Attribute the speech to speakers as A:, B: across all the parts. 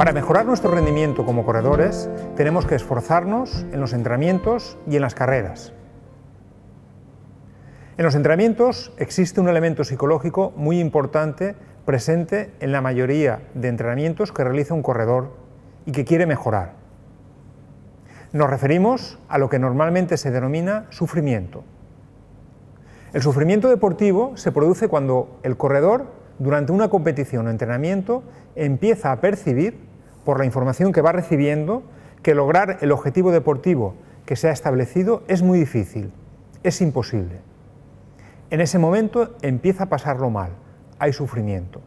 A: Para mejorar nuestro rendimiento como corredores, tenemos que esforzarnos en los entrenamientos y en las carreras. En los entrenamientos existe un elemento psicológico muy importante presente en la mayoría de entrenamientos que realiza un corredor y que quiere mejorar. Nos referimos a lo que normalmente se denomina sufrimiento. El sufrimiento deportivo se produce cuando el corredor, durante una competición o entrenamiento, empieza a percibir por la información que va recibiendo, que lograr el objetivo deportivo que se ha establecido es muy difícil, es imposible. En ese momento empieza a pasarlo mal, hay sufrimiento.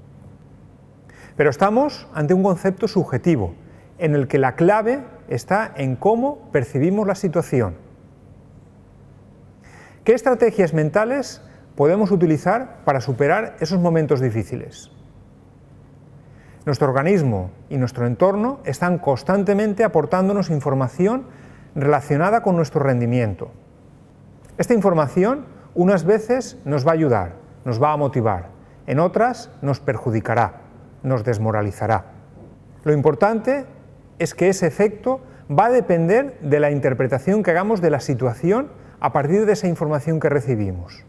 A: Pero estamos ante un concepto subjetivo, en el que la clave está en cómo percibimos la situación. ¿Qué estrategias mentales podemos utilizar para superar esos momentos difíciles? Nuestro organismo y nuestro entorno están constantemente aportándonos información relacionada con nuestro rendimiento. Esta información unas veces nos va a ayudar, nos va a motivar, en otras nos perjudicará, nos desmoralizará. Lo importante es que ese efecto va a depender de la interpretación que hagamos de la situación a partir de esa información que recibimos.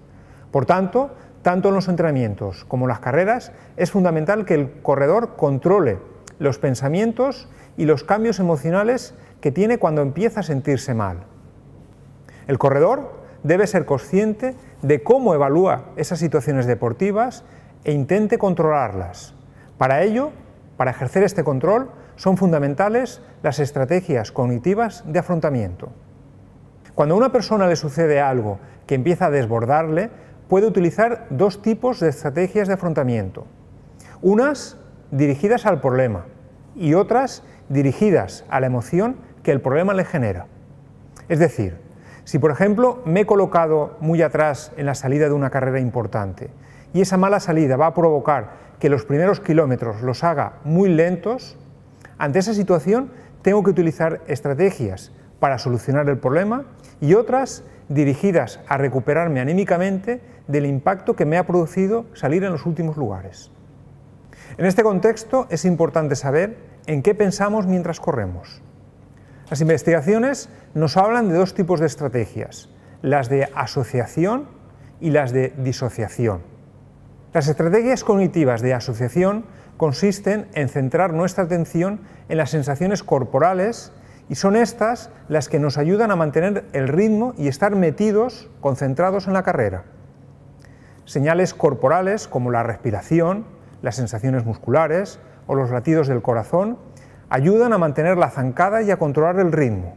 A: Por tanto, tanto en los entrenamientos como en las carreras, es fundamental que el corredor controle los pensamientos y los cambios emocionales que tiene cuando empieza a sentirse mal. El corredor debe ser consciente de cómo evalúa esas situaciones deportivas e intente controlarlas. Para ello, para ejercer este control, son fundamentales las estrategias cognitivas de afrontamiento. Cuando a una persona le sucede algo que empieza a desbordarle, puede utilizar dos tipos de estrategias de afrontamiento. Unas dirigidas al problema y otras dirigidas a la emoción que el problema le genera. Es decir, si por ejemplo me he colocado muy atrás en la salida de una carrera importante y esa mala salida va a provocar que los primeros kilómetros los haga muy lentos, ante esa situación tengo que utilizar estrategias para solucionar el problema y otras dirigidas a recuperarme anímicamente del impacto que me ha producido salir en los últimos lugares. En este contexto es importante saber en qué pensamos mientras corremos. Las investigaciones nos hablan de dos tipos de estrategias, las de asociación y las de disociación. Las estrategias cognitivas de asociación consisten en centrar nuestra atención en las sensaciones corporales y son estas las que nos ayudan a mantener el ritmo y estar metidos, concentrados en la carrera. Señales corporales como la respiración, las sensaciones musculares o los latidos del corazón ayudan a mantener la zancada y a controlar el ritmo.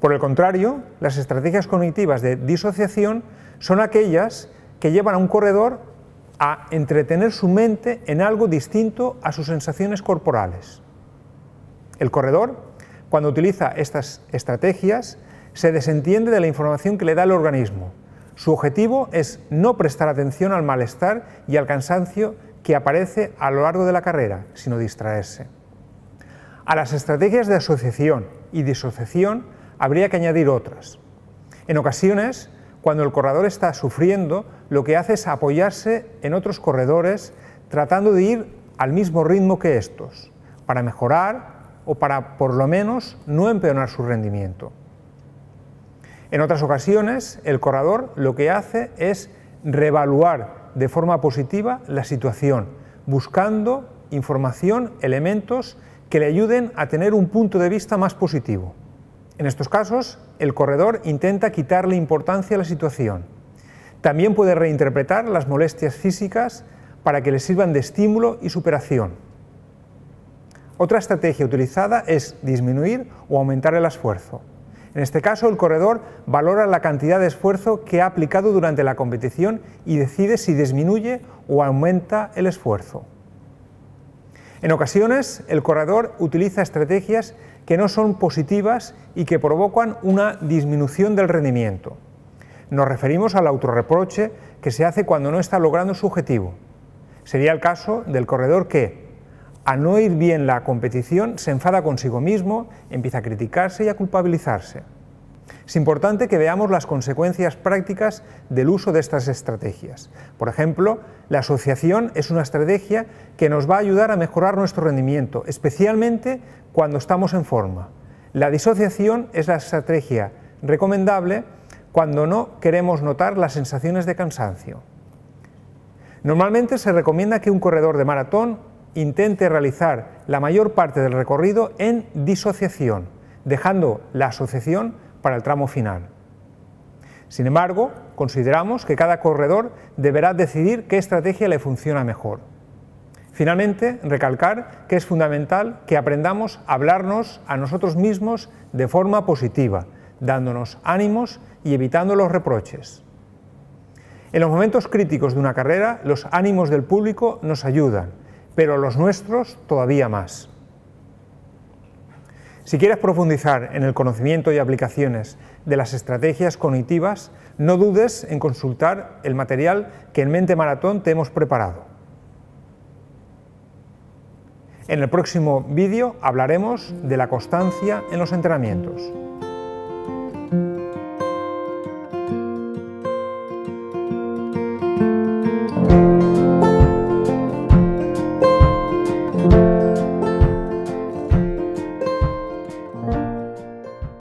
A: Por el contrario, las estrategias cognitivas de disociación son aquellas que llevan a un corredor a entretener su mente en algo distinto a sus sensaciones corporales. El corredor, cuando utiliza estas estrategias, se desentiende de la información que le da el organismo, su objetivo es no prestar atención al malestar y al cansancio que aparece a lo largo de la carrera, sino distraerse. A las estrategias de asociación y disociación habría que añadir otras. En ocasiones, cuando el corredor está sufriendo, lo que hace es apoyarse en otros corredores tratando de ir al mismo ritmo que estos, para mejorar o para por lo menos no empeorar su rendimiento. En otras ocasiones, el corredor lo que hace es reevaluar de forma positiva la situación, buscando información, elementos que le ayuden a tener un punto de vista más positivo. En estos casos, el corredor intenta quitarle importancia a la situación. También puede reinterpretar las molestias físicas para que le sirvan de estímulo y superación. Otra estrategia utilizada es disminuir o aumentar el esfuerzo. En este caso, el corredor valora la cantidad de esfuerzo que ha aplicado durante la competición y decide si disminuye o aumenta el esfuerzo. En ocasiones, el corredor utiliza estrategias que no son positivas y que provocan una disminución del rendimiento. Nos referimos al autorreproche que se hace cuando no está logrando su objetivo. Sería el caso del corredor que, a no ir bien la competición, se enfada consigo mismo, empieza a criticarse y a culpabilizarse. Es importante que veamos las consecuencias prácticas del uso de estas estrategias. Por ejemplo, la asociación es una estrategia que nos va a ayudar a mejorar nuestro rendimiento, especialmente cuando estamos en forma. La disociación es la estrategia recomendable cuando no queremos notar las sensaciones de cansancio. Normalmente se recomienda que un corredor de maratón intente realizar la mayor parte del recorrido en disociación, dejando la asociación para el tramo final. Sin embargo, consideramos que cada corredor deberá decidir qué estrategia le funciona mejor. Finalmente, recalcar que es fundamental que aprendamos a hablarnos a nosotros mismos de forma positiva, dándonos ánimos y evitando los reproches. En los momentos críticos de una carrera, los ánimos del público nos ayudan, pero los nuestros todavía más. Si quieres profundizar en el conocimiento y aplicaciones de las estrategias cognitivas, no dudes en consultar el material que en Mente Maratón te hemos preparado. En el próximo vídeo hablaremos de la constancia en los entrenamientos.